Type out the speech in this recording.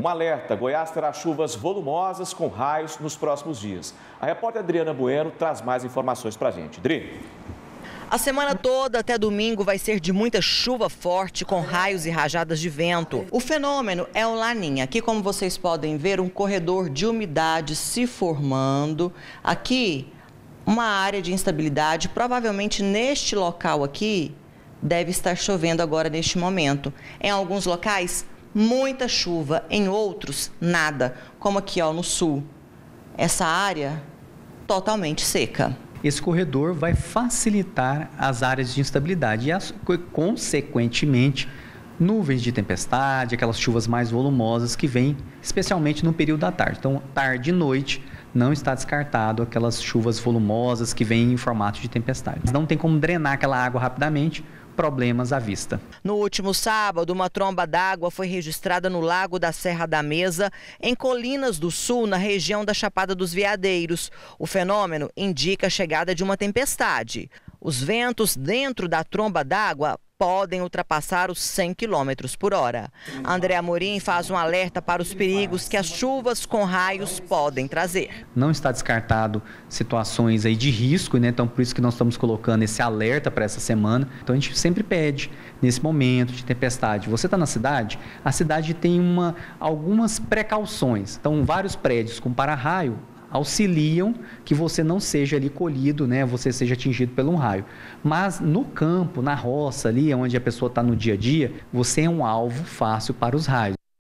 Um alerta: Goiás terá chuvas volumosas com raios nos próximos dias. A repórter Adriana Bueno traz mais informações para a gente. Dri. A semana toda até domingo vai ser de muita chuva forte com raios e rajadas de vento. O fenômeno é o Laninha. Aqui, como vocês podem ver, um corredor de umidade se formando. Aqui, uma área de instabilidade. Provavelmente neste local aqui deve estar chovendo agora neste momento. Em alguns locais, muita chuva, em outros, nada, como aqui ó, no sul. Essa área totalmente seca. Esse corredor vai facilitar as áreas de instabilidade e, as, consequentemente, nuvens de tempestade, aquelas chuvas mais volumosas que vêm especialmente no período da tarde. Então, tarde e noite não está descartado aquelas chuvas volumosas que vêm em formato de tempestade. Não tem como drenar aquela água rapidamente, problemas à vista. No último sábado, uma tromba d'água foi registrada no Lago da Serra da Mesa, em Colinas do Sul, na região da Chapada dos Veadeiros. O fenômeno indica a chegada de uma tempestade. Os ventos dentro da tromba d'água podem ultrapassar os 100 km por hora. André Amorim faz um alerta para os perigos que as chuvas com raios podem trazer. Não está descartado situações aí de risco, né? então por isso que nós estamos colocando esse alerta para essa semana. Então a gente sempre pede, nesse momento de tempestade, você está na cidade? A cidade tem uma, algumas precauções. Então vários prédios com para-raio auxiliam que você não seja ali colhido, né? Você seja atingido por um raio. Mas no campo, na roça ali, onde a pessoa está no dia a dia, você é um alvo fácil para os raios.